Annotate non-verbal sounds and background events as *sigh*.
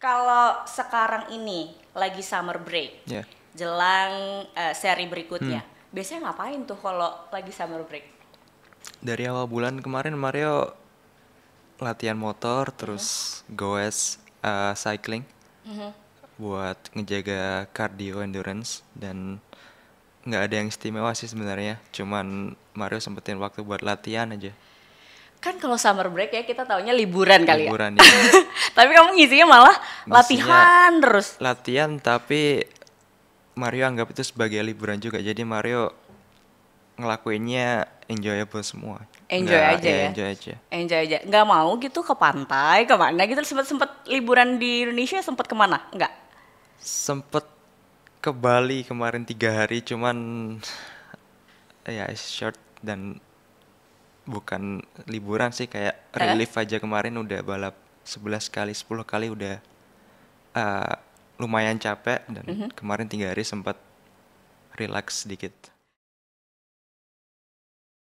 Kalau sekarang ini lagi summer break, yeah. jelang uh, seri berikutnya, hmm. biasanya ngapain tuh kalau lagi summer break? Dari awal bulan kemarin Mario latihan motor, terus hmm. goes uh, cycling hmm. buat ngejaga cardio endurance dan nggak ada yang istimewa sih sebenarnya, cuman Mario sempetin waktu buat latihan aja kan kalau summer break ya kita taunya liburan kali liburan, ya. Liburan ya. *laughs* Tapi kamu ngisinya malah latihan terus. Latihan tapi Mario anggap itu sebagai liburan juga. Jadi Mario ngelakuinnya enjoyable semua. Enjoy Nggak, aja ya, ya. Enjoy aja. Enjoy aja. Nggak mau gitu ke pantai, ke mana gitu sempet sempet liburan di Indonesia sempet kemana? Enggak. Sempet ke Bali kemarin tiga hari, cuman ya short dan bukan liburan sih kayak eh? relief aja kemarin udah balap 11 kali 10 kali udah uh, lumayan capek dan mm -hmm. kemarin tiga hari sempat relax sedikit